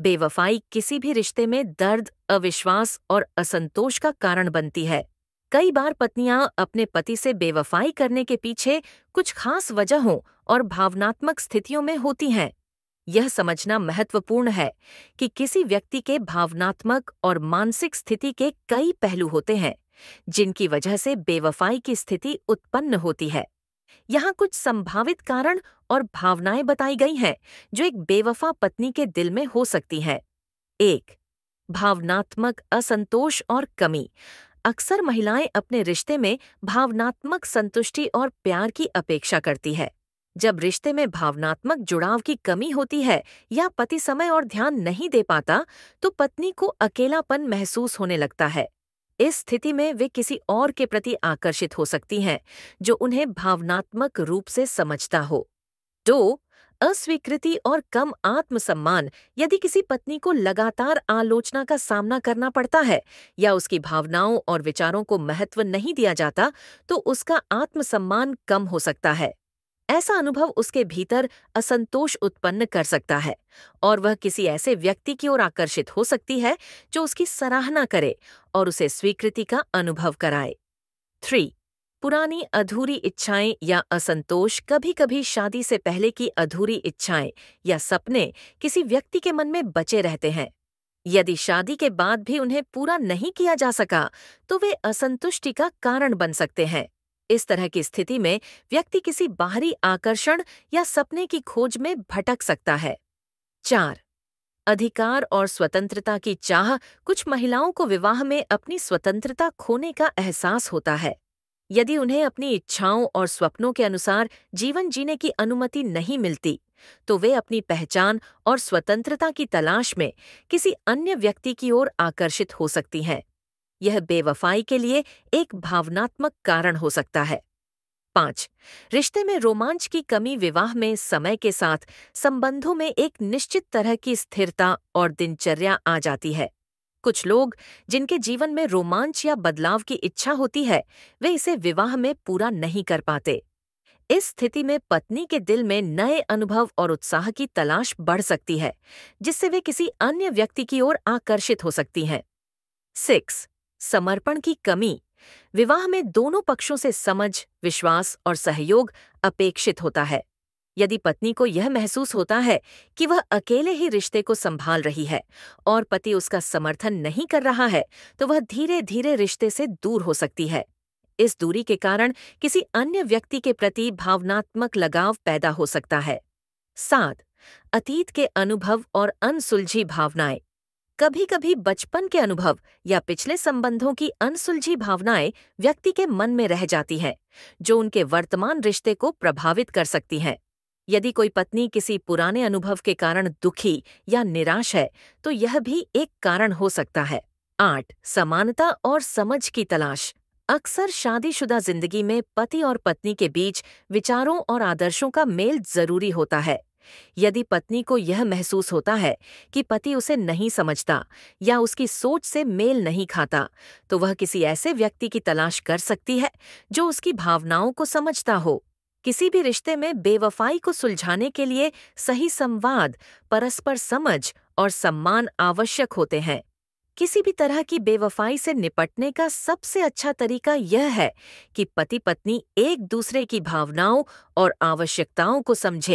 बेवफाई किसी भी रिश्ते में दर्द अविश्वास और असंतोष का कारण बनती है कई बार पत्नियां अपने पति से बेवफाई करने के पीछे कुछ खास वजहों और भावनात्मक स्थितियों में होती हैं यह समझना महत्वपूर्ण है कि किसी व्यक्ति के भावनात्मक और मानसिक स्थिति के कई पहलू होते हैं जिनकी वजह से बेवफाई की स्थिति उत्पन्न होती है यहाँ कुछ संभावित कारण और भावनाएं बताई गई हैं जो एक बेवफा पत्नी के दिल में हो सकती हैं। एक भावनात्मक असंतोष और कमी अक्सर महिलाएं अपने रिश्ते में भावनात्मक संतुष्टि और प्यार की अपेक्षा करती है जब रिश्ते में भावनात्मक जुड़ाव की कमी होती है या पति समय और ध्यान नहीं दे पाता तो पत्नी को अकेलापन महसूस होने लगता है इस स्थिति में वे किसी और के प्रति आकर्षित हो सकती हैं जो उन्हें भावनात्मक रूप से समझता हो दो अस्वीकृति और कम आत्मसम्मान यदि किसी पत्नी को लगातार आलोचना का सामना करना पड़ता है या उसकी भावनाओं और विचारों को महत्व नहीं दिया जाता तो उसका आत्मसम्मान कम हो सकता है ऐसा अनुभव उसके भीतर असंतोष उत्पन्न कर सकता है और वह किसी ऐसे व्यक्ति की ओर आकर्षित हो सकती है जो उसकी सराहना करे और उसे स्वीकृति का अनुभव कराए थ्री पुरानी अधूरी इच्छाएं या असंतोष कभी कभी शादी से पहले की अधूरी इच्छाएं या सपने किसी व्यक्ति के मन में बचे रहते हैं यदि शादी के बाद भी उन्हें पूरा नहीं किया जा सका तो वे असंतुष्टि का कारण बन सकते हैं इस तरह की स्थिति में व्यक्ति किसी बाहरी आकर्षण या सपने की खोज में भटक सकता है चार अधिकार और स्वतंत्रता की चाह कुछ महिलाओं को विवाह में अपनी स्वतंत्रता खोने का एहसास होता है यदि उन्हें अपनी इच्छाओं और स्वप्नों के अनुसार जीवन जीने की अनुमति नहीं मिलती तो वे अपनी पहचान और स्वतंत्रता की तलाश में किसी अन्य व्यक्ति की ओर आकर्षित हो सकती हैं यह बेवफाई के लिए एक भावनात्मक कारण हो सकता है पाँच रिश्ते में रोमांच की कमी विवाह में समय के साथ संबंधों में एक निश्चित तरह की स्थिरता और दिनचर्या आ जाती है कुछ लोग जिनके जीवन में रोमांच या बदलाव की इच्छा होती है वे इसे विवाह में पूरा नहीं कर पाते इस स्थिति में पत्नी के दिल में नए अनुभव और उत्साह की तलाश बढ़ सकती है जिससे वे किसी अन्य व्यक्ति की ओर आकर्षित हो सकती हैं सिक्स समर्पण की कमी विवाह में दोनों पक्षों से समझ विश्वास और सहयोग अपेक्षित होता है यदि पत्नी को यह महसूस होता है कि वह अकेले ही रिश्ते को संभाल रही है और पति उसका समर्थन नहीं कर रहा है तो वह धीरे धीरे रिश्ते से दूर हो सकती है इस दूरी के कारण किसी अन्य व्यक्ति के प्रति भावनात्मक लगाव पैदा हो सकता है सात अतीत के अनुभव और अनसुलझी भावनाएं कभी कभी बचपन के अनुभव या पिछले संबंधों की अनसुलझी भावनाएं व्यक्ति के मन में रह जाती हैं जो उनके वर्तमान रिश्ते को प्रभावित कर सकती हैं यदि कोई पत्नी किसी पुराने अनुभव के कारण दुखी या निराश है तो यह भी एक कारण हो सकता है आठ समानता और समझ की तलाश अक्सर शादीशुदा जिंदगी में पति और पत्नी के बीच विचारों और आदर्शों का मेल जरूरी होता है यदि पत्नी को यह महसूस होता है कि पति उसे नहीं समझता या उसकी सोच से मेल नहीं खाता तो वह किसी ऐसे व्यक्ति की तलाश कर सकती है जो उसकी भावनाओं को समझता हो किसी भी रिश्ते में बेवफाई को सुलझाने के लिए सही संवाद परस्पर समझ और सम्मान आवश्यक होते हैं किसी भी तरह की बेवफाई से निपटने का सबसे अच्छा तरीका यह है कि पति पत्नी एक दूसरे की भावनाओं और आवश्यकताओं को समझें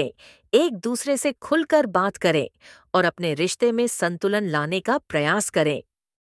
एक दूसरे से खुलकर बात करें और अपने रिश्ते में संतुलन लाने का प्रयास करें